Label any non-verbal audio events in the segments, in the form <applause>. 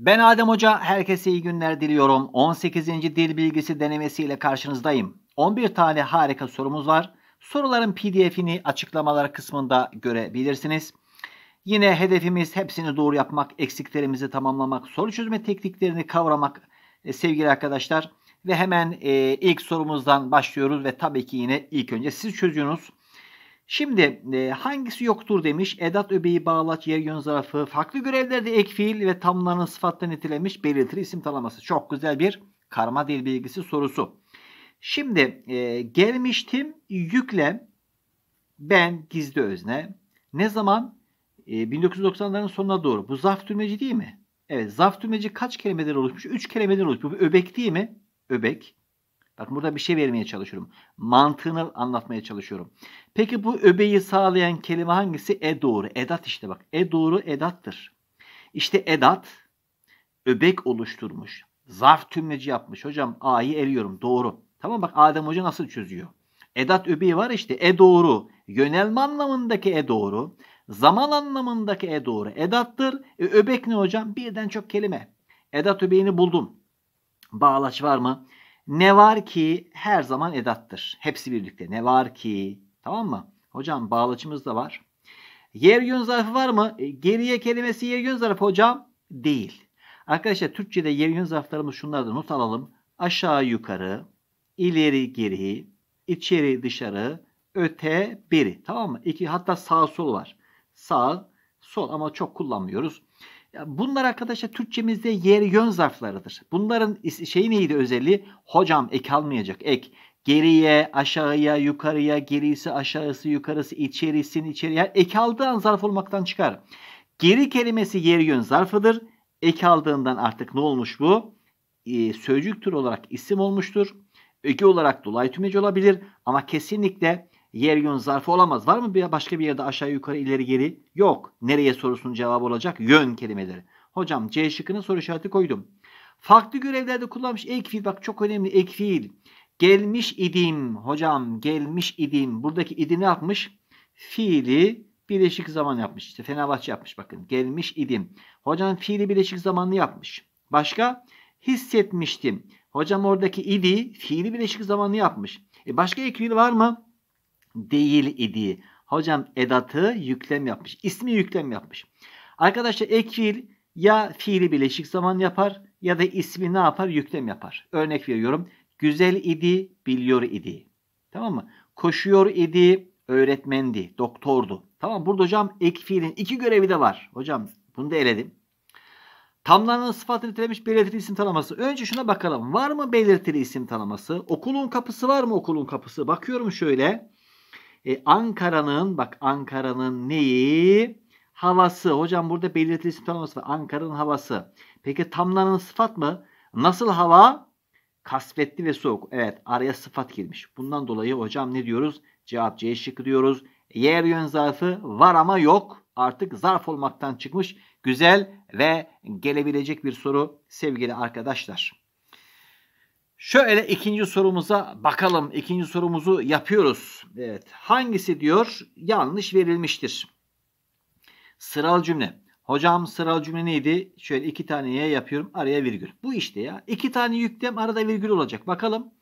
Ben Adem Hoca, herkese iyi günler diliyorum. 18. dil bilgisi denemesiyle karşınızdayım. 11 tane harika sorumuz var. Soruların pdf'ini açıklamalar kısmında görebilirsiniz. Yine hedefimiz hepsini doğru yapmak, eksiklerimizi tamamlamak, soru çözme tekniklerini kavramak e, sevgili arkadaşlar. Ve hemen e, ilk sorumuzdan başlıyoruz ve tabii ki yine ilk önce siz çözüyorsunuz. Şimdi e, hangisi yoktur demiş. Edat öbeği bağlaç yer yön zarfı farklı görevlerde ek fiil ve tamların sıfatla nitelemiş belirtir isim talaması. Çok güzel bir karma dil bilgisi sorusu. Şimdi e, gelmiştim yükle ben gizli özne. Ne zaman? E, 1990'ların sonuna doğru. Bu zarf türmeci değil mi? Evet zarf türmeci kaç kelimeden oluşmuş? 3 kelimeden oluşmuş. Bu öbek değil mi? Öbek. Bakın burada bir şey vermeye çalışıyorum. Mantığını anlatmaya çalışıyorum. Peki bu öbeği sağlayan kelime hangisi? E doğru. Edat işte bak. E doğru edattır. İşte edat öbek oluşturmuş. Zarf tümleci yapmış. Hocam A'yı eliyorum. Doğru. Tamam bak Adem Hoca nasıl çözüyor? Edat öbeği var işte. E doğru. Yönelme anlamındaki e doğru. Zaman anlamındaki e doğru. Edattır. E, öbek ne hocam? Birden çok kelime. Edat öbeğini buldum. Bağlaç var mı? Ne var ki her zaman edattır. Hepsi birlikte. Ne var ki. Tamam mı? Hocam bağlaçımız da var. Yer yön zarfı var mı? E, geriye kelimesi yer yön zarfı hocam. Değil. Arkadaşlar Türkçe'de yer yön zarflarımız şunlardan not alalım. Aşağı yukarı, ileri geri, içeri dışarı, öte biri, Tamam mı? İki, hatta sağ sol var. Sağ sol ama çok kullanmıyoruz bunlar arkadaşlar Türkçemizde yer yön zarflarıdır. Bunların şey neydi özelliği? Hocam ek almayacak ek. Geriye, aşağıya, yukarıya, gerisi, aşağısı, yukarısı, içerisin, içeriye. Yani ek aldığı an zarf olmaktan çıkar. Geri kelimesi yer yön zarfıdır. Ek aldığından artık ne olmuş bu? Ee, sözcük tür olarak isim olmuştur. Öge olarak dolayı tümeci olabilir ama kesinlikle yer yön zarfı olamaz. Var mı bir başka bir yerde aşağı yukarı ileri geri? Yok. Nereye sorusunun cevabı olacak? Yön kelimeleri. Hocam C şıkkını soru işareti koydum. Farklı görevlerde kullanmış ek fiil bak çok önemli ek fiil. Gelmiş idim hocam gelmiş idim. Buradaki idi ne yapmış? Fiili birleşik zaman yapmış. İşte Fenerbahçe yapmış bakın. Gelmiş idim. Hocam fiili birleşik zamanlı yapmış. Başka? Hissetmiştim. Hocam oradaki idi fiili birleşik zamanlı yapmış. E başka ek fiil var mı? değil idi. Hocam edatı yüklem yapmış. İsmi yüklem yapmış. Arkadaşlar ek fiil ya fiili bileşik zaman yapar ya da ismi ne yapar? Yüklem yapar. Örnek veriyorum. Güzel idi, biliyor idi. Tamam mı? Koşuyor idi, öğretmendi, doktordu. Tamam burada hocam ek fiilin iki görevi de var. Hocam bunu da eledim. Tamlanan sıfat nitelemiş belirtili isim tanıması. Önce şuna bakalım. Var mı belirtili isim tanıması? Okulun kapısı var mı okulun kapısı? Bakıyorum şöyle. E, Ankara'nın bak Ankara'nın neyi? Havası. Hocam burada belirtili isim tanımlaması var. Ankara'nın havası. Peki tamla'nın sıfat mı? Nasıl hava? Kasvetli ve soğuk. Evet araya sıfat girmiş. Bundan dolayı hocam ne diyoruz? Cevap C şıkkı diyoruz. Yer yön zarfı var ama yok. Artık zarf olmaktan çıkmış. Güzel ve gelebilecek bir soru sevgili arkadaşlar. Şöyle ikinci sorumuza bakalım. İkinci sorumuzu yapıyoruz. Evet. Hangisi diyor yanlış verilmiştir? Sıral cümle. Hocam sıral cümle neydi? Şöyle iki taneye yapıyorum. Araya virgül. Bu işte ya. iki tane yüklem arada virgül olacak. Bakalım.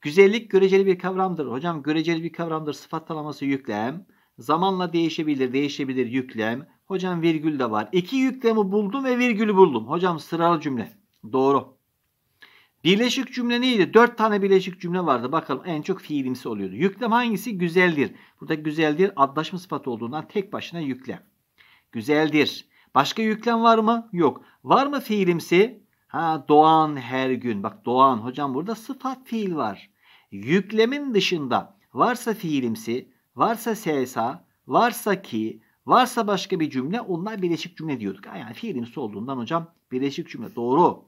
Güzellik göreceli bir kavramdır. Hocam göreceli bir kavramdır. Sıfat tanımlaması yüklem. Zamanla değişebilir. Değişebilir yüklem. Hocam virgül de var. İki yüklemi buldum ve virgülü buldum. Hocam sıral cümle. Doğru. Birleşik cümle neydi? Dört tane birleşik cümle vardı. Bakalım en çok fiilimsi oluyordu. Yüklem hangisi? Güzeldir. Burada güzeldir adlaşma sıfatı olduğundan tek başına yüklem. Güzeldir. Başka yüklem var mı? Yok. Var mı fiilimsi? Ha doğan her gün. Bak doğan hocam burada sıfat fiil var. Yüklemin dışında varsa fiilimsi, varsa sesa, varsa ki, varsa başka bir cümle onlar birleşik cümle diyorduk. Yani fiilimsi olduğundan hocam birleşik cümle. Doğru.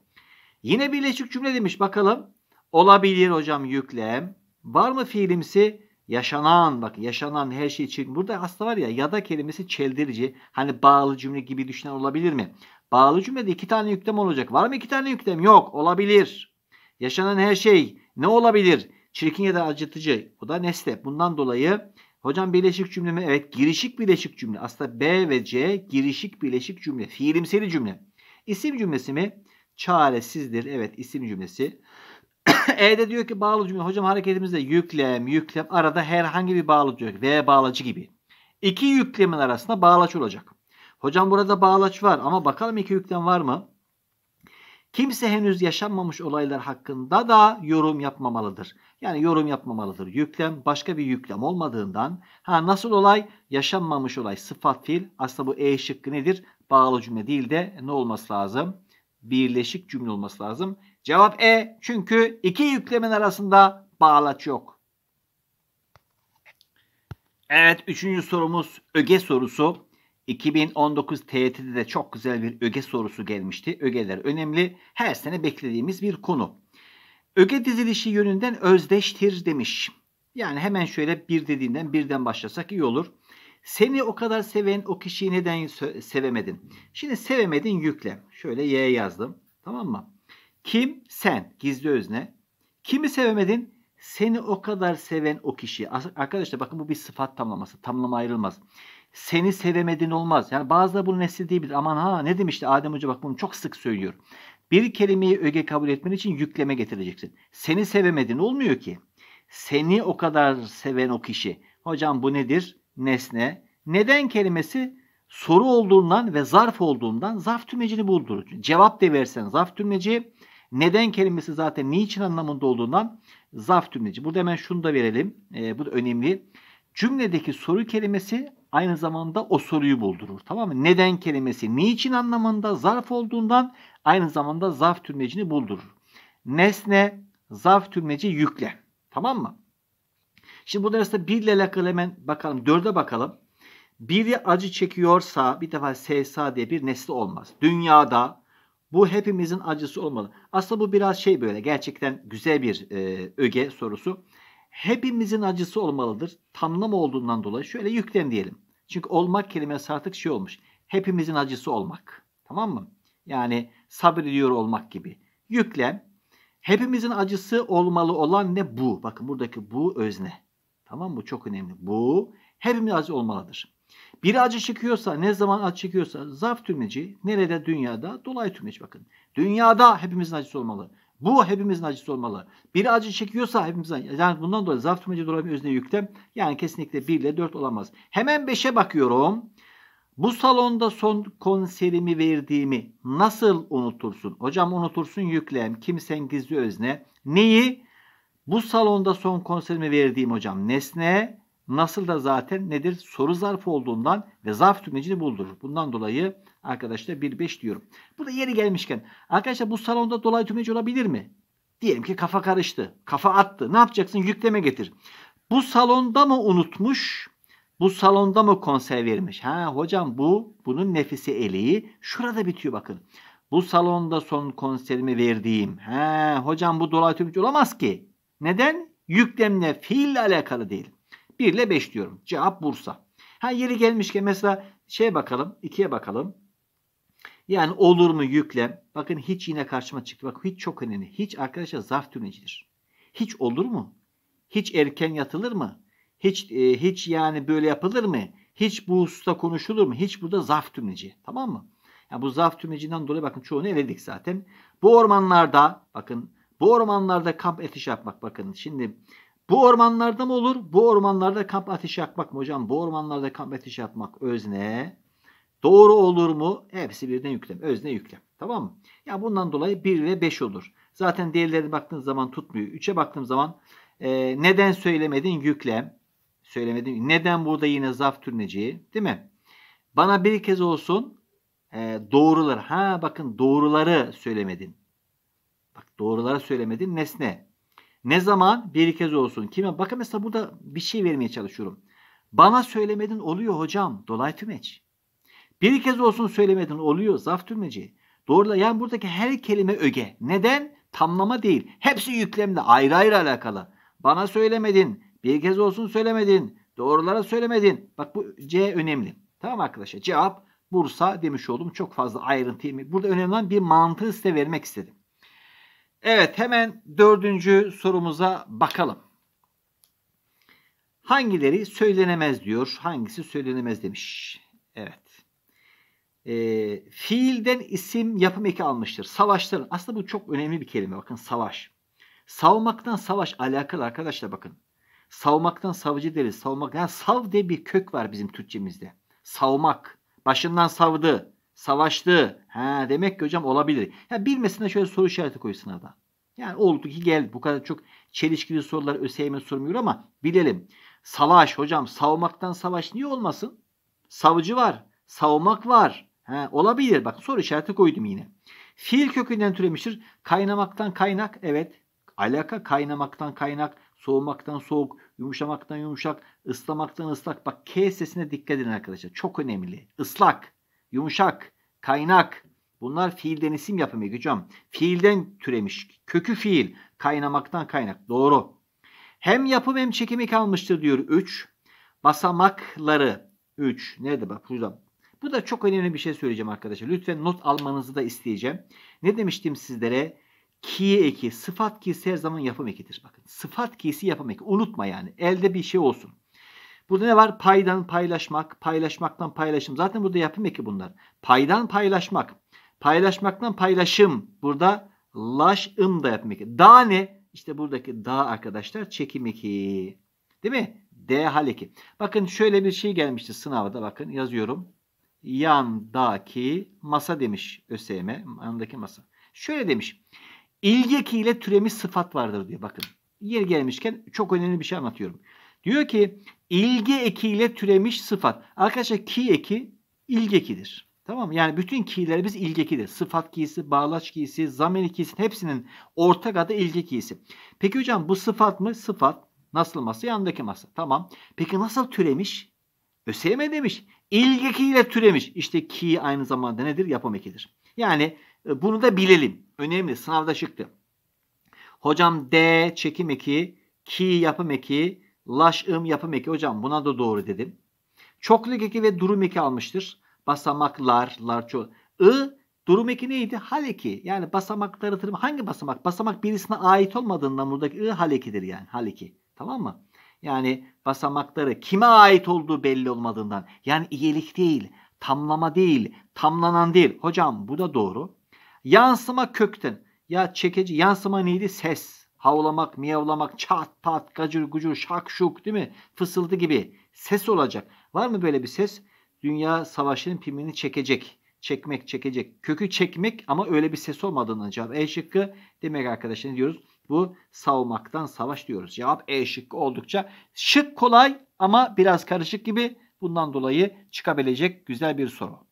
Yine birleşik cümle demiş bakalım. Olabilir hocam yüklem. Var mı fiilimsi? Yaşanan bak yaşanan her şey için. Burada aslında var ya ya da kelimesi çeldirici. Hani bağlı cümle gibi düşünen olabilir mi? Bağlı cümlede iki tane yüklem olacak. Var mı iki tane yüklem? Yok. Olabilir. Yaşanan her şey ne olabilir? Çirkin ya da acıtıcı. o da nesne. Bundan dolayı hocam birleşik cümle mi? Evet girişik birleşik cümle. Aslında B ve C girişik birleşik cümle. Fiilimseli cümle. İsim cümlesi mi? çaresizdir. Evet isim cümlesi. <coughs> E'de diyor ki bağlı cümle. Hocam hareketimizde yüklem, yüklem arada herhangi bir bağlı diyor. V bağlacı gibi. İki yüklemin arasında bağlaç olacak. Hocam burada bağlaç var ama bakalım iki yüklem var mı? Kimse henüz yaşanmamış olaylar hakkında da yorum yapmamalıdır. Yani yorum yapmamalıdır. Yüklem başka bir yüklem olmadığından ha nasıl olay? Yaşanmamış olay sıfat fiil. Aslında bu E şıkkı nedir? Bağlı cümle değil de ne olması lazım? birleşik cümle olması lazım. Cevap E çünkü iki yüklemin arasında bağlaç yok. Evet üçüncü sorumuz öge sorusu. 2019 TYT'de de çok güzel bir öge sorusu gelmişti. Ögeler önemli. Her sene beklediğimiz bir konu. Öge dizilişi yönünden özdeştir demiş. Yani hemen şöyle bir dediğinden birden başlasak iyi olur. Seni o kadar seven o kişiyi neden sevemedin? Şimdi sevemedin yükle. Şöyle Y yazdım. Tamam mı? Kim? Sen. Gizli özne. Kimi sevemedin? Seni o kadar seven o kişi. Arkadaşlar bakın bu bir sıfat tamlaması. Tamlama ayrılmaz. Seni sevemedin olmaz. Yani bazıları bunu nesli değil Aman ha ne demişti Adem Hoca bak bunu çok sık söylüyor. Bir kelimeyi öge kabul etmen için yükleme getireceksin. Seni sevemedin olmuyor ki. Seni o kadar seven o kişi. Hocam bu nedir? nesne. Neden kelimesi soru olduğundan ve zarf olduğundan zarf tümecini buldurur. Cevap de versen zarf tümeci. Neden kelimesi zaten niçin anlamında olduğundan zarf tümeci. Burada hemen şunu da verelim. E, bu da önemli. Cümledeki soru kelimesi aynı zamanda o soruyu buldurur. Tamam mı? Neden kelimesi niçin anlamında zarf olduğundan aynı zamanda zarf tümlecini buldurur. Nesne zarf tümleci yükle. Tamam mı? Şimdi burada aslında 1 ile alakalı hemen bakalım. 4'e bakalım. Biri acı çekiyorsa bir defa SSA diye bir nesli olmaz. Dünyada bu hepimizin acısı olmalı. Aslında bu biraz şey böyle gerçekten güzel bir e, öge sorusu. Hepimizin acısı olmalıdır. Tamlam olduğundan dolayı şöyle yüklem diyelim. Çünkü olmak kelimesi artık şey olmuş. Hepimizin acısı olmak. Tamam mı? Yani sabrediyor olmak gibi. Yüklem. Hepimizin acısı olmalı olan ne bu? Bakın buradaki bu özne. Tamam mı? Bu çok önemli. Bu hepimiz acı olmalıdır. Bir acı çekiyorsa, ne zaman acı çekiyorsa zaf tümleci, nerede dünyada? dolay tümleci bakın. Dünyada hepimizin acısı olmalı. Bu hepimizin acısı olmalı. Bir acı çekiyorsa hepimizin Yani bundan dolayı zarf tümleci dolayı özne yüklem. Yani kesinlikle 1 ile 4 olamaz. Hemen 5'e bakıyorum. Bu salonda son konserimi verdiğimi nasıl unutursun? Hocam unutursun yüklem. Kimsen gizli özne. Neyi? Bu salonda son konserimi verdiğim hocam nesne nasıl da zaten nedir? Soru zarfı olduğundan ve zarf tümlecini buldurur. Bundan dolayı arkadaşlar 1-5 diyorum. Burada yeri gelmişken arkadaşlar bu salonda dolay tümleci olabilir mi? Diyelim ki kafa karıştı. Kafa attı. Ne yapacaksın? Yükleme getir. Bu salonda mı unutmuş? Bu salonda mı konser vermiş? Ha hocam bu bunun nefisi eliği şurada bitiyor bakın. Bu salonda son konserimi verdiğim. ha hocam bu dolay tümleci olamaz ki. Neden? Yüklemle fiille alakalı değil. 1 ile 5 diyorum. Cevap Bursa. Ha yeri gelmişken mesela şeye bakalım. 2'ye bakalım. Yani olur mu yüklem? Bakın hiç yine karşıma çıktı. Bak hiç çok önemli. Hiç arkadaşlar zarf türecidir. Hiç olur mu? Hiç erken yatılır mı? Hiç e, hiç yani böyle yapılır mı? Hiç bu hususta konuşulur mu? Hiç burada zarf tümleci. Tamam mı? Yani bu zarf tümlecinden dolayı bakın çoğunu eledik zaten. Bu ormanlarda bakın bu ormanlarda kamp ateşi yapmak bakın. Şimdi bu ormanlarda mı olur? Bu ormanlarda kamp ateşi yapmak mı hocam? Bu ormanlarda kamp ateşi yapmak özne. Doğru olur mu? Hepsi birden yüklem. Özne yüklem. Tamam mı? Ya bundan dolayı 1 ve 5 olur. Zaten diğerlerine baktığın zaman tutmuyor. 3'e baktığım zaman e, neden söylemedin yüklem. Söylemedin. Neden burada yine zaf türneci? Değil mi? Bana bir kez olsun e, doğrular. Ha bakın doğruları söylemedin. Bak doğruları söylemedi. Nesne. Ne zaman? Bir kez olsun. Kime? Bakın mesela burada bir şey vermeye çalışıyorum. Bana söylemedin oluyor hocam. Dolay tümeç. Bir kez olsun söylemedin oluyor. Zaf tümeci. Doğrula yani buradaki her kelime öge. Neden? Tamlama değil. Hepsi yüklemle ayrı ayrı alakalı. Bana söylemedin. Bir kez olsun söylemedin. Doğrulara söylemedin. Bak bu C önemli. Tamam arkadaşlar. Cevap Bursa demiş oldum. Çok fazla ayrıntı. Burada önemli olan bir mantığı size vermek istedim. Evet hemen dördüncü sorumuza bakalım. Hangileri söylenemez diyor. Hangisi söylenemez demiş. Evet. E, fiilden isim yapım eki almıştır. Savaşların. Aslında bu çok önemli bir kelime. Bakın savaş. Savmaktan savaş alakalı arkadaşlar bakın. Savmaktan savcı deriz. Savmak. Yani sav diye bir kök var bizim Türkçemizde. Savmak. Başından savdı. Savaştı. Ha, demek ki hocam olabilir. Ya bilmesine şöyle soru işareti koy sınavda. Yani oldu ki gel Bu kadar çok çelişkili sorular ÖSYM sormuyor ama bilelim. Savaş hocam savmaktan savaş niye olmasın? Savcı var. Savmak var. Ha, olabilir. Bak soru işareti koydum yine. Fiil kökünden türemiştir. Kaynamaktan kaynak. Evet. Alaka kaynamaktan kaynak. Soğumaktan soğuk. Yumuşamaktan yumuşak. ıslamaktan ıslak. Bak K sesine dikkat edin arkadaşlar. Çok önemli. Islak yumuşak, kaynak. Bunlar fiilden isim yapımı gücüm. Fiilden türemiş. Kökü fiil. Kaynamaktan kaynak. Doğru. Hem yapım hem çekimi kalmıştır diyor 3. Basamakları 3. Nerede bak burada. Bu da çok önemli bir şey söyleyeceğim arkadaşlar. Lütfen not almanızı da isteyeceğim. Ne demiştim sizlere? Ki eki. Sıfat kisi her zaman yapım ekidir. Bakın sıfat kisi yapım eki. Unutma yani. Elde bir şey olsun. Burada ne var? Paydan paylaşmak, paylaşmaktan paylaşım. Zaten burada yapım eki bunlar. Paydan paylaşmak, paylaşmaktan paylaşım. Burada laşım da yapım eki. Da ne? İşte buradaki da arkadaşlar çekim eki. Değil mi? D hal eki. Bakın şöyle bir şey gelmişti sınavda. Bakın yazıyorum. Yandaki masa demiş ÖSYM. Yandaki masa. Şöyle demiş. İlgi ekiyle türemiş sıfat vardır diyor. Bakın. Yeri gelmişken çok önemli bir şey anlatıyorum. Diyor ki ilgi ekiyle türemiş sıfat. Arkadaşlar ki eki ilgi ekidir. Tamam Yani bütün ki'leri biz ilgi ekidir. Sıfat kiyisi, bağlaç kiyisi, zamir kiyisi hepsinin ortak adı ilge kiyisi. Peki hocam bu sıfat mı? Sıfat. Nasıl masa? Yandaki masa. Tamam. Peki nasıl türemiş? ÖSYM demiş. İlgi ekiyle türemiş. İşte ki aynı zamanda nedir? Yapım ekidir. Yani e, bunu da bilelim. Önemli. Sınavda çıktı. Hocam D çekim eki, ki yapım eki, Laş ım yapım eki. Hocam buna da doğru dedim. Çokluk eki ve durum eki almıştır. Basamaklar, lar çok. I durum eki neydi? Hal eki. Yani basamak tanıtırım. Hangi basamak? Basamak birisine ait olmadığından buradaki I hal ekidir yani. Hal eki. Tamam mı? Yani basamakları kime ait olduğu belli olmadığından. Yani iyilik değil, tamlama değil, tamlanan değil. Hocam bu da doğru. Yansıma kökten. Ya çekici yansıma neydi? Ses. Havlamak, miyavlamak, çat pat, gacır gucur, şak şuk değil mi? Fısıldı gibi ses olacak. Var mı böyle bir ses? Dünya savaşının pimini çekecek. Çekmek, çekecek. Kökü çekmek ama öyle bir ses olmadığını cevap. E şıkkı demek arkadaşlar ne diyoruz? Bu savmaktan savaş diyoruz. Cevap E şıkkı oldukça şık kolay ama biraz karışık gibi. Bundan dolayı çıkabilecek güzel bir soru.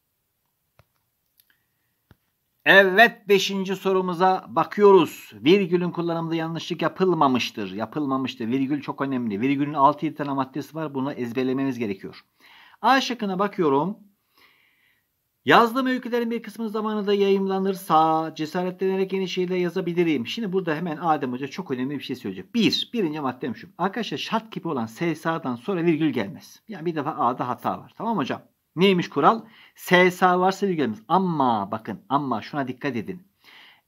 Evet beşinci sorumuza bakıyoruz. Virgülün kullanımında yanlışlık yapılmamıştır. Yapılmamıştır. Virgül çok önemli. Virgülün 6 tane maddesi var. Bunu ezberlememiz gerekiyor. A şıkkına bakıyorum. Yazdığım öykülerin bir kısmı zamanında yayımlanırsa cesaretlenerek yeni şeyler yazabilirim. Şimdi burada hemen Adem Hoca çok önemli bir şey söyleyecek. Bir, birinci maddem şu. Arkadaşlar şart gibi olan SSA'dan sonra virgül gelmez. Yani bir defa A'da hata var. Tamam hocam? Neymiş kural? SSA varsa virgülemiz. Ama bakın ama şuna dikkat edin.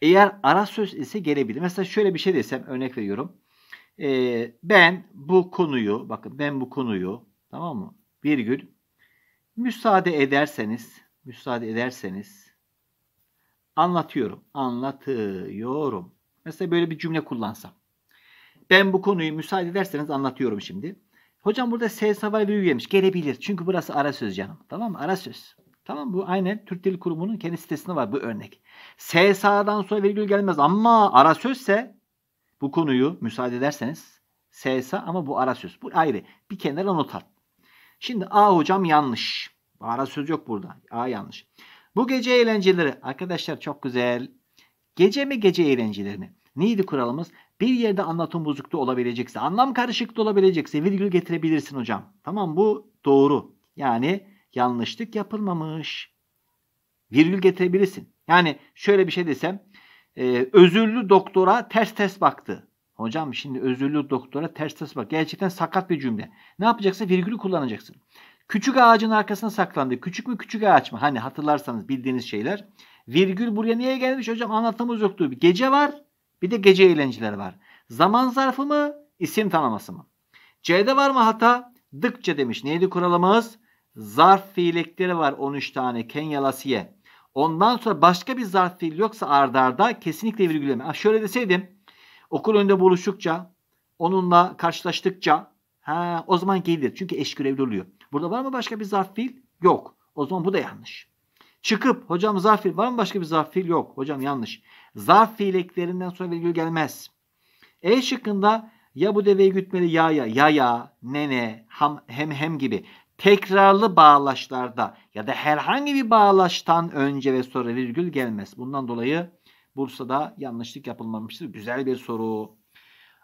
Eğer ara söz ise gelebilir. Mesela şöyle bir şey desem örnek veriyorum. Ee, ben bu konuyu bakın ben bu konuyu tamam mı? Virgül müsaade ederseniz müsaade ederseniz anlatıyorum. Anlatıyorum. Mesela böyle bir cümle kullansam. Ben bu konuyu müsaade ederseniz anlatıyorum şimdi. Hocam burada S savay virgül yemiş. Gelebilir. Çünkü burası ara söz canım. Tamam mı? Ara söz. Tamam bu aynen Türk Dil Kurumu'nun kendi sitesinde var bu örnek. S sağdan sonra virgül gelmez ama ara sözse bu konuyu müsaade ederseniz S sağ ama bu ara söz. Bu ayrı. Bir kenara not at. Şimdi A hocam yanlış. Ara söz yok burada. A yanlış. Bu gece eğlenceleri arkadaşlar çok güzel. Gece mi gece eğlencelerini Neydi kuralımız? bir yerde anlatım bozukluğu olabilecekse, anlam karışıklığı olabilecekse virgül getirebilirsin hocam. Tamam bu doğru. Yani yanlışlık yapılmamış. Virgül getirebilirsin. Yani şöyle bir şey desem, e, özürlü doktora ters ters baktı. Hocam şimdi özürlü doktora ters ters bak. Gerçekten sakat bir cümle. Ne yapacaksın? Virgülü kullanacaksın. Küçük ağacın arkasına saklandı. Küçük mü küçük ağaç mı? Hani hatırlarsanız bildiğiniz şeyler. Virgül buraya niye gelmiş hocam? Anlatım bozukluğu. Gece var. Bir de gece eğlenceleri var. Zaman zarfı mı? İsim tanıması mı? C'de var mı hata? Dıkça demiş. Neydi kuralımız? Zarf fiilekleri var 13 tane. Kenyalasiye. Ondan sonra başka bir zarf fiil yoksa ardarda kesinlikle virgüleme. Ha, şöyle deseydim okul önünde buluştukça onunla karşılaştıkça ha, o zaman gelir. Çünkü eş görevli oluyor. Burada var mı başka bir zarf fiil? Yok. O zaman bu da yanlış. Çıkıp hocam zarf fiil var mı başka bir zarf fiil? Yok. Hocam yanlış. Zarf fiil eklerinden sonra virgül gelmez. E şıkkında ya bu deveyi gütmeli ya ya ya ya nene ham, hem hem gibi tekrarlı bağlaçlarda ya da herhangi bir bağlaçtan önce ve sonra virgül gelmez. Bundan dolayı Bursa'da yanlışlık yapılmamıştır. Güzel bir soru.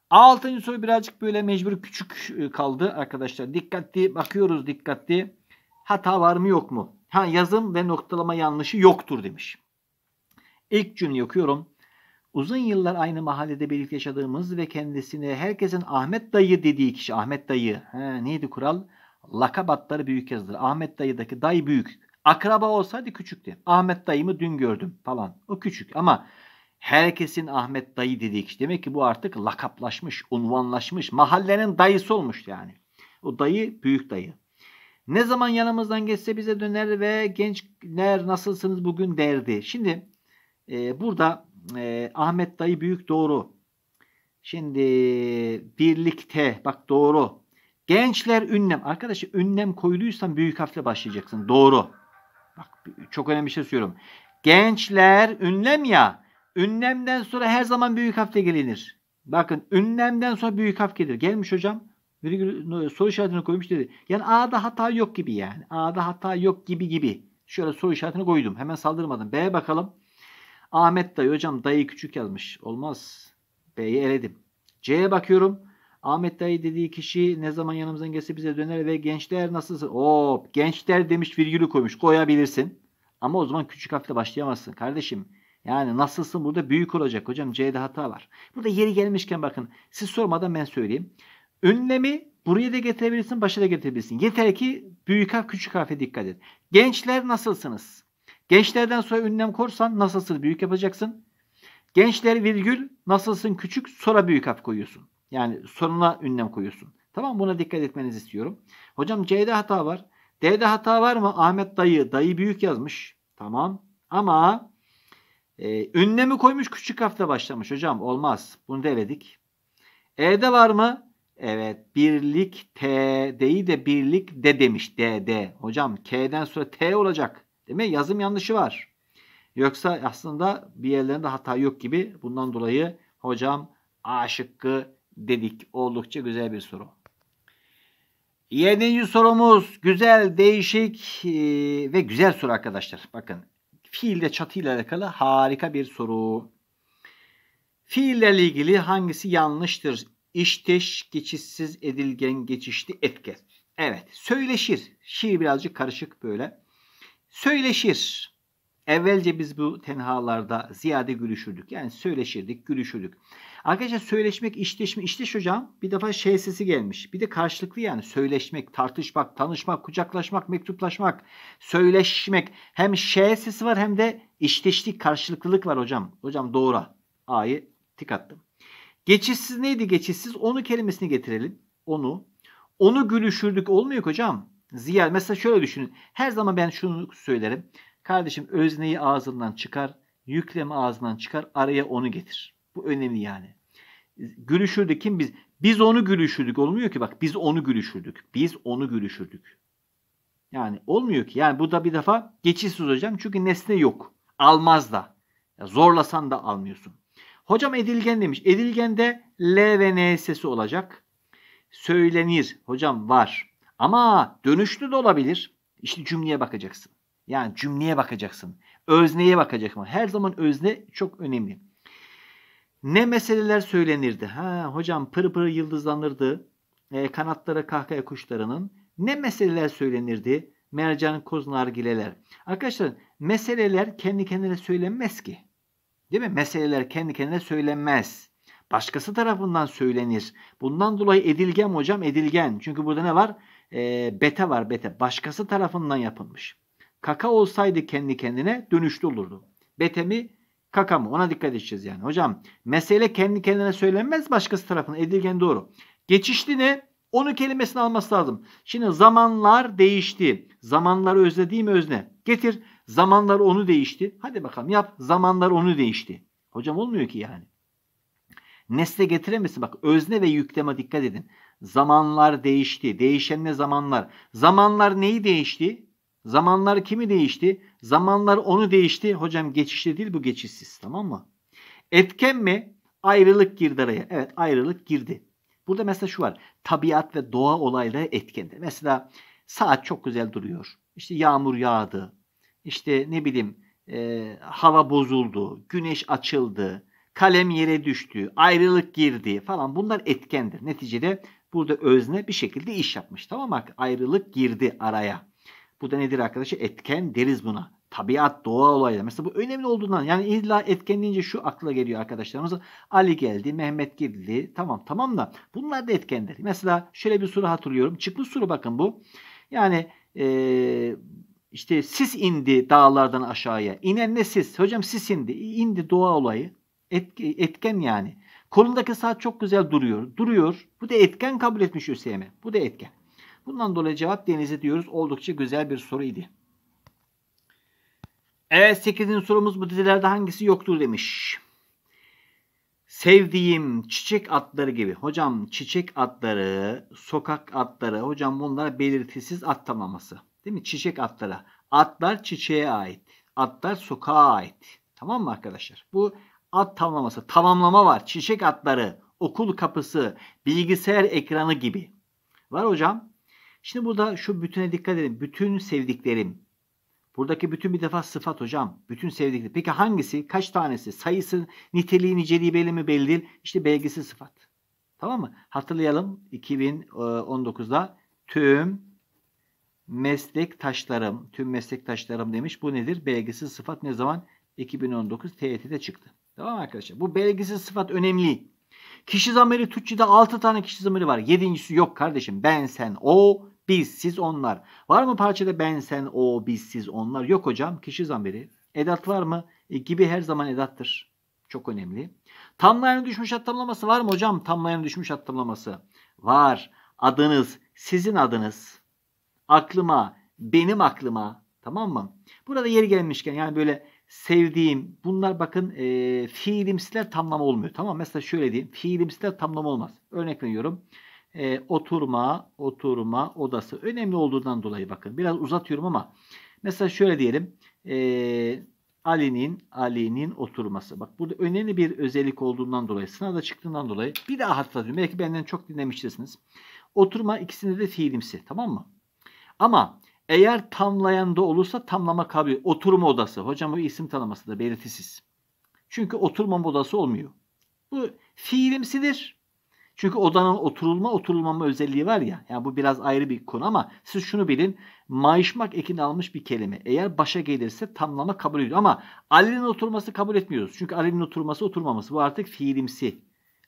Altıncı soru birazcık böyle mecbur küçük e, kaldı arkadaşlar. Dikkatli bakıyoruz dikkatli. Hata var mı yok mu? Ha yazım ve noktalama yanlışı yoktur demiş. İlk cümle okuyorum. Uzun yıllar aynı mahallede birlikte yaşadığımız ve kendisine herkesin Ahmet dayı dediği kişi. Ahmet dayı. Ha neydi kural? Lakabatları atları büyük yazılır. Ahmet dayıdaki dayı büyük. Akraba olsaydı küçüktü. Ahmet dayımı dün gördüm falan. O küçük ama herkesin Ahmet dayı dediği kişi. Demek ki bu artık lakaplaşmış, unvanlaşmış. Mahallenin dayısı olmuş yani. O dayı büyük dayı. Ne zaman yanımızdan geçse bize döner ve gençler nasılsınız bugün derdi. Şimdi e, burada e, Ahmet dayı büyük doğru. Şimdi birlikte bak doğru. Gençler ünlem. Arkadaşı ünlem koyduysan büyük harfle başlayacaksın. Doğru. Bak çok önemli bir şey söylüyorum. Gençler ünlem ya. Ünlemden sonra her zaman büyük hafta gelinir. Bakın ünlemden sonra büyük harf gelir. Gelmiş hocam virgül soru işaretini koymuş dedi. Yani A'da hata yok gibi yani. A'da hata yok gibi gibi. Şöyle soru işaretini koydum. Hemen saldırmadım. B'ye bakalım. Ahmet dayı hocam dayı küçük yazmış. Olmaz. B'yi eledim. C'ye bakıyorum. Ahmet dayı dediği kişi ne zaman yanımızdan gelse bize döner ve gençler nasılsın? Hop gençler demiş virgülü koymuş. Koyabilirsin. Ama o zaman küçük harfle başlayamazsın kardeşim. Yani nasılsın burada büyük olacak hocam. C'de hata var. Burada yeri gelmişken bakın siz sormadan ben söyleyeyim. Ünlemi buraya da getirebilirsin, başa da getirebilirsin. Yeter ki büyük harf küçük harfe dikkat et. Gençler nasılsınız? Gençlerden sonra ünlem korsan nasılsın büyük yapacaksın. Gençler virgül nasılsın küçük sonra büyük harf koyuyorsun. Yani sonuna ünlem koyuyorsun. Tamam buna dikkat etmenizi istiyorum. Hocam C'de hata var. D'de hata var mı? Ahmet dayı. Dayı büyük yazmış. Tamam. Ama e, ünlemi koymuş küçük harfle başlamış hocam. Olmaz. Bunu da E'de var mı? Evet birlik t T'deyi de birlik D demiş D D. Hocam K'den sonra T olacak. Değil mi? Yazım yanlışı var. Yoksa aslında bir yerlerinde hata yok gibi. Bundan dolayı hocam A şıkkı dedik. Oldukça güzel bir soru. Yedinci sorumuz güzel, değişik e, ve güzel soru arkadaşlar. Bakın fiilde çatı ile alakalı harika bir soru. Fiillerle ilgili hangisi yanlıştır İşteş geçişsiz edilgen geçişli etken. Evet. Söyleşir. Şiir birazcık karışık böyle. Söyleşir. Evvelce biz bu tenhalarda ziyade gülüşürdük. Yani söyleşirdik, gülüşürdük. Arkadaşlar söyleşmek, işleşme, işleş hocam bir defa şey sesi gelmiş. Bir de karşılıklı yani söyleşmek, tartışmak, tanışmak, kucaklaşmak, mektuplaşmak, söyleşmek. Hem şey sesi var hem de işteşlik karşılıklılık var hocam. Hocam doğru. A'yı tik attım. Geçişsiz neydi geçişsiz? Onu kelimesini getirelim. Onu. Onu gülüşürdük olmuyor hocam. Ziyel. Mesela şöyle düşünün. Her zaman ben şunu söylerim. Kardeşim özneyi ağzından çıkar. Yükleme ağzından çıkar. Araya onu getir. Bu önemli yani. Gülüşürdük kim biz? Biz onu gülüşürdük olmuyor ki bak biz onu gülüşürdük. Biz onu gülüşürdük. Yani olmuyor ki. Yani bu da bir defa geçişsiz hocam. Çünkü nesne yok. Almaz da. zorlasan da almıyorsun. Hocam edilgen demiş. Edilgen de L ve N sesi olacak. Söylenir. Hocam var. Ama dönüşlü de olabilir. İşte cümleye bakacaksın. Yani cümleye bakacaksın. Özneye bakacak mı? Her zaman özne çok önemli. Ne meseleler söylenirdi? Ha hocam pırı pırı yıldızlanırdı. E, kanatlara kahkaha kuşlarının. Ne meseleler söylenirdi? Mercan koz nargileler. Arkadaşlar meseleler kendi kendine söylenmez ki. Değil mi? Meseleler kendi kendine söylenmez. Başkası tarafından söylenir. Bundan dolayı edilgen hocam edilgen. Çünkü burada ne var? E, beta var beta. Başkası tarafından yapılmış. Kaka olsaydı kendi kendine dönüşlü olurdu. Beta mi? Kaka mı? Ona dikkat edeceğiz yani. Hocam mesele kendi kendine söylenmez başkası tarafından. Edilgen doğru. Geçişli ne? Onu kelimesini alması lazım. Şimdi zamanlar değişti. Zamanları özne değil mi özne? Getir Zamanlar onu değişti. Hadi bakalım yap. Zamanlar onu değişti. Hocam olmuyor ki yani. Nesne getiremesi bak özne ve yükleme dikkat edin. Zamanlar değişti. Değişen ne zamanlar? Zamanlar neyi değişti? Zamanlar kimi değişti? Zamanlar onu değişti. Hocam geçişli değil bu geçişsiz tamam mı? Etken mi? Ayrılık girdi araya. Evet ayrılık girdi. Burada mesela şu var. Tabiat ve doğa olayları etkendi. Mesela saat çok güzel duruyor. İşte yağmur yağdı işte ne bileyim e, hava bozuldu, güneş açıldı, kalem yere düştü, ayrılık girdi falan bunlar etkendir. Neticede burada özne bir şekilde iş yapmış tamam mı? Ayrılık girdi araya. Bu da nedir arkadaşlar? Etken deriz buna. Tabiat, doğa olayları. Mesela bu önemli olduğundan yani illa etken deyince şu akla geliyor arkadaşlarımız. Ali geldi, Mehmet girdi. Tamam tamam da bunlar da etkendir. Mesela şöyle bir soru hatırlıyorum. Çıkmış soru bakın bu. Yani ee, işte sis indi dağlardan aşağıya. İnen ne sis? Hocam sis indi. İndi doğa olayı. Etki, etken yani. Kolundaki saat çok güzel duruyor. Duruyor. Bu da etken kabul etmiş ÖSYM. Bu da etken. Bundan dolayı cevap denize diyoruz. Oldukça güzel bir soru idi. Evet 8. sorumuz bu dizilerde hangisi yoktur demiş. Sevdiğim çiçek atları gibi. Hocam çiçek atları, sokak atları. Hocam bunlar belirtisiz atlamaması. Değil mi? Çiçek atlara. Atlar çiçeğe ait. Atlar sokağa ait. Tamam mı arkadaşlar? Bu at tamamlaması. Tamamlama var. Çiçek atları, okul kapısı, bilgisayar ekranı gibi. Var hocam. Şimdi burada şu bütüne dikkat edin. Bütün sevdiklerim. Buradaki bütün bir defa sıfat hocam. Bütün sevdikleri. Peki hangisi? Kaç tanesi? Sayısı, niteliği, niceliği belli mi? Belli değil. İşte belgisi sıfat. Tamam mı? Hatırlayalım. 2019'da e, tüm meslektaşlarım, tüm meslektaşlarım demiş. Bu nedir? Belgisiz sıfat ne zaman? 2019 TYT'de e çıktı. Tamam arkadaşlar? Bu belgisiz sıfat önemli. Kişi zamiri Türkçe'de 6 tane kişi zamiri var. Yedincisi yok kardeşim. Ben, sen, o, biz, siz, onlar. Var mı parçada ben, sen, o, biz, siz, onlar? Yok hocam. Kişi zamiri. Edat var mı? E, gibi her zaman edattır. Çok önemli. Tamlayan düşmüş attamlaması var mı hocam? Tamlayan düşmüş attamlaması var. Adınız, sizin adınız aklıma, benim aklıma tamam mı? Burada yeri gelmişken yani böyle sevdiğim bunlar bakın e, fiilimsiler tamlama olmuyor. Tamam mesela şöyle diyeyim fiilimsiler tamlam olmaz. Örnek veriyorum e, oturma, oturma odası önemli olduğundan dolayı bakın biraz uzatıyorum ama mesela şöyle diyelim e, Ali'nin Ali'nin oturması. Bak burada önemli bir özellik olduğundan dolayı sınavda çıktığından dolayı bir daha hatırlatıyorum. Belki benden çok dinlemiştirsiniz. Oturma ikisinde de fiilimsi tamam mı? Ama eğer tamlayan da olursa tamlama kabri, oturma odası. Hocam bu isim tanıması da belirtisiz. Çünkü oturma odası olmuyor. Bu fiilimsidir. Çünkü odanın oturulma oturulmama özelliği var ya. Yani bu biraz ayrı bir konu ama siz şunu bilin. Mayışmak ekini almış bir kelime. Eğer başa gelirse tamlama kabul ediyor. Ama Ali'nin oturması kabul etmiyoruz. Çünkü Ali'nin oturması oturmaması. Bu artık fiilimsi.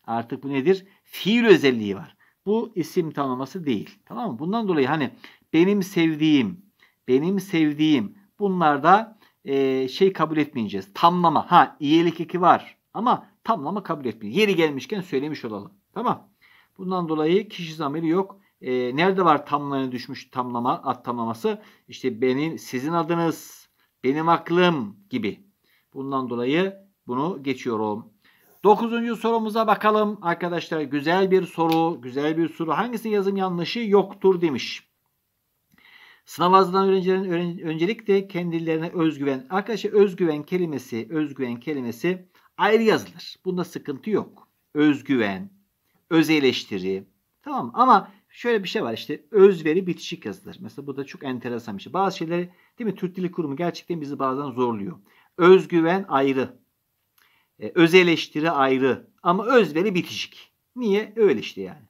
Artık bu nedir? Fiil özelliği var. Bu isim tanıması değil. Tamam mı? Bundan dolayı hani benim sevdiğim, benim sevdiğim bunlarda e, şey kabul etmeyeceğiz. Tamlama. Ha iyilik eki var ama tamlama kabul etmiyor. Yeri gelmişken söylemiş olalım. Tamam. Bundan dolayı kişi zamiri yok. E, nerede var tamlana düşmüş tamlama, at tamlaması? İşte benim, sizin adınız, benim aklım gibi. Bundan dolayı bunu geçiyorum. Dokuzuncu sorumuza bakalım arkadaşlar. Güzel bir soru, güzel bir soru. Hangisi yazım yanlışı yoktur demiş. Sınav hazırlanan öğrencilerin öğren öncelikle kendilerine özgüven. Arkadaşlar özgüven kelimesi, özgüven kelimesi ayrı yazılır. Bunda sıkıntı yok. Özgüven, öz eleştiri. Tamam ama şöyle bir şey var işte özveri bitişik yazılır. Mesela bu da çok enteresan bir şey. Bazı şeyleri değil mi Türk Dili Kurumu gerçekten bizi bazen zorluyor. Özgüven ayrı. Ee, öz eleştiri ayrı. Ama özveri bitişik. Niye? Öyle işte yani.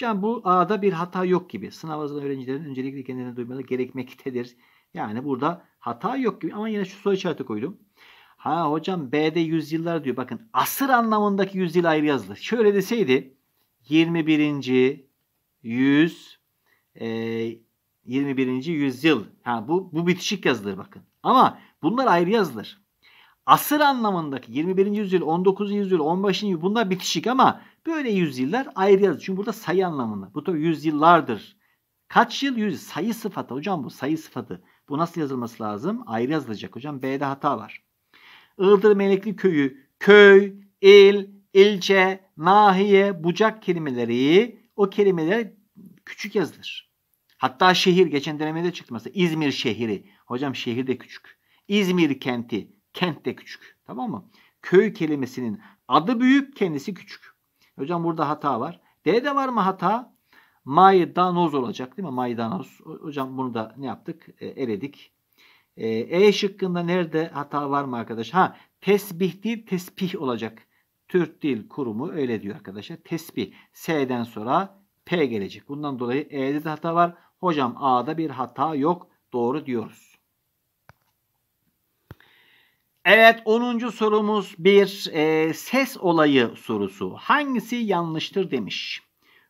Yani bu A'da bir hata yok gibi. Sınav hazırlanan öğrencilerin öncelikle kendilerini duymaları gerekmektedir. Yani burada hata yok gibi ama yine şu soru işareti koydum. Ha hocam B'de yüzyıllar diyor. Bakın asır anlamındaki yüzyıl ayrı yazılır. Şöyle deseydi 21. yüz e, 21. yüzyıl. Ha bu bu bitişik yazılır bakın. Ama bunlar ayrı yazılır. Asır anlamındaki 21. yüzyıl, 19. yüzyıl, 15. yüzyıl bunlar bitişik ama Böyle yüzyıllar ayrı yazılır. Çünkü burada sayı anlamında. Bu da yüzyıllardır. Kaç yıl? Yüz, sayı sıfatı. Hocam bu sayı sıfatı. Bu nasıl yazılması lazım? Ayrı yazılacak hocam. B'de hata var. Ildır Melekli Köyü köy, il, ilçe, nahiye, bucak kelimeleri o kelimeler küçük yazılır. Hatta şehir geçen denemede çıktı mesela İzmir şehri. Hocam şehir de küçük. İzmir kenti, kent de küçük. Tamam mı? Köy kelimesinin adı büyük, kendisi küçük. Hocam burada hata var. D'de var mı hata? Maydanoz olacak değil mi? Maydanoz. Hocam bunu da ne yaptık? E, eledik. E, e şıkkında nerede hata var mı arkadaş? Ha tesbih değil tesbih olacak. Türk Dil Kurumu öyle diyor arkadaşlar. Tesbih. S'den sonra P gelecek. Bundan dolayı E'de de hata var. Hocam A'da bir hata yok. Doğru diyoruz. Evet 10. sorumuz bir e, ses olayı sorusu. Hangisi yanlıştır demiş.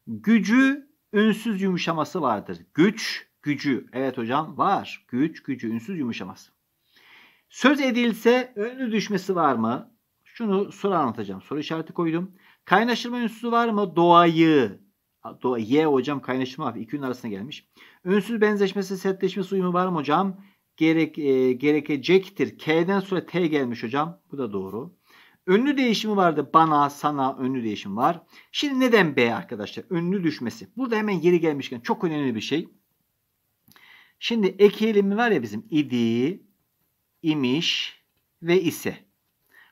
Gücü ünsüz yumuşaması vardır. Güç gücü. Evet hocam var. Güç gücü ünsüz yumuşaması. Söz edilse önlü düşmesi var mı? Şunu soru anlatacağım. Soru işareti koydum. Kaynaşırma ünsüzü var mı? Doğayı. Doğa, y hocam kaynaşma abi. İki gün arasına gelmiş. Ünsüz benzeşmesi, setleşmesi uyumu var mı hocam? gerek, e, gerekecektir. K'den sonra T gelmiş hocam. Bu da doğru. Önlü değişimi vardı. Bana, sana önlü değişim var. Şimdi neden B arkadaşlar? Önlü düşmesi. Burada hemen yeri gelmişken çok önemli bir şey. Şimdi ek eğilimi var ya bizim idi, imiş ve ise.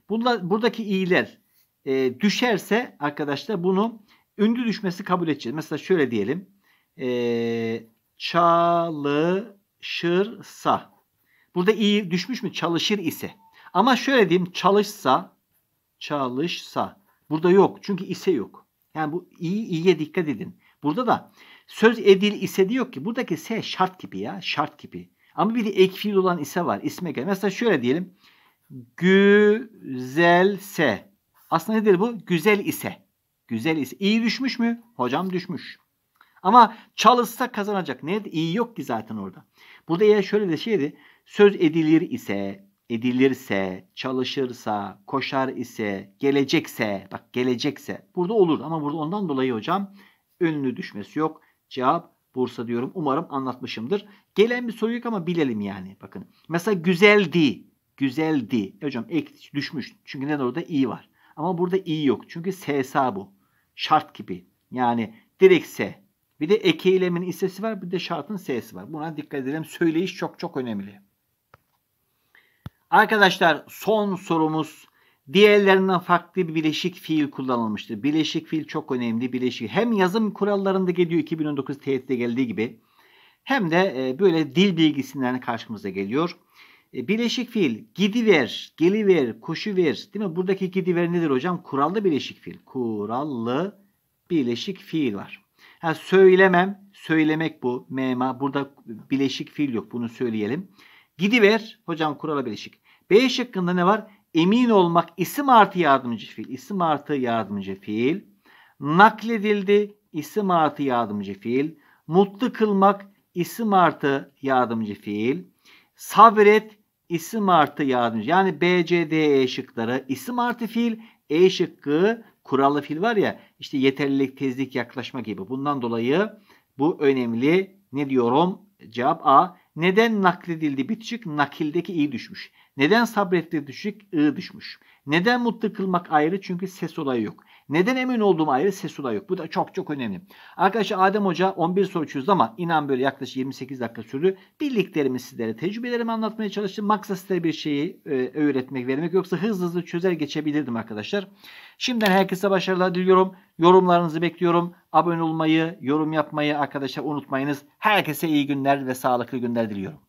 Bunlar, buradaki i'ler e, düşerse arkadaşlar bunu ünlü düşmesi kabul edeceğiz. Mesela şöyle diyelim. E, çalışırsa Burada iyi düşmüş mü? Çalışır ise. Ama şöyle diyeyim çalışsa çalışsa. Burada yok. Çünkü ise yok. Yani bu iyi iyiye dikkat edin. Burada da söz edil ise diyor ki buradaki se şart gibi ya. Şart gibi. Ama bir de ek fiil olan ise var. İsme gel. Mesela şöyle diyelim. Güzelse. Aslında nedir bu? Güzel ise. Güzel ise. İyi düşmüş mü? Hocam düşmüş. Ama çalışsa kazanacak. Ne? İyi yok ki zaten orada. Burada ya şöyle de şeydi. Söz edilir ise, edilirse, çalışırsa, koşar ise, gelecekse, bak gelecekse burada olur ama burada ondan dolayı hocam önlü düşmesi yok. Cevap Bursa diyorum. Umarım anlatmışımdır. Gelen bir soru yok ama bilelim yani. Bakın. Mesela güzeldi. Güzeldi. E hocam ek düşmüş. Çünkü neden orada iyi var. Ama burada iyi yok. Çünkü SSA bu. Şart gibi. Yani direkt S. Bir de ek eylemin hissesi var. Bir de şartın S'si var. Buna dikkat edelim. Söyleyiş çok çok önemli. Arkadaşlar son sorumuz diğerlerinden farklı bir bileşik fiil kullanılmıştır. Bileşik fiil çok önemli. Bileşik hem yazım kurallarında geliyor 2019 TET'de geldiği gibi hem de e, böyle dil bilgisinden karşımıza geliyor. E, bileşik fiil gidiver, geliver, koşuver değil mi? Buradaki gidiver nedir hocam? Kurallı bileşik fiil. Kurallı bileşik fiil var. Ha, söylemem, söylemek bu. Mema. Burada bileşik fiil yok. Bunu söyleyelim. Gidiver. Hocam kurala bileşik. B şıkkında ne var? Emin olmak isim artı yardımcı fiil. İsim artı yardımcı fiil. Nakledildi. isim artı yardımcı fiil. Mutlu kılmak isim artı yardımcı fiil. Sabret isim artı yardımcı. Yani B, C, D, E şıkları isim artı fiil. E şıkkı kurallı fiil var ya işte yeterlilik, tezlik, yaklaşma gibi. Bundan dolayı bu önemli. Ne diyorum? Cevap A. Neden nakledildi bitişik? Nakildeki iyi düşmüş. Neden sabretti düşük? I düşmüş. Neden mutlu kılmak ayrı? Çünkü ses olayı yok. Neden emin olduğum ayrı Sesuda yok. Bu da çok çok önemli. Arkadaşlar Adem Hoca 11 soru çözdü ama inan böyle yaklaşık 28 dakika sürdü. Bildiklerimi sizlere tecrübelerimi anlatmaya çalıştım. Maksat size bir şeyi e, öğretmek vermek yoksa hızlı hızlı çözer geçebilirdim arkadaşlar. Şimdiden herkese başarılar diliyorum. Yorumlarınızı bekliyorum. Abone olmayı, yorum yapmayı arkadaşlar unutmayınız. Herkese iyi günler ve sağlıklı günler diliyorum.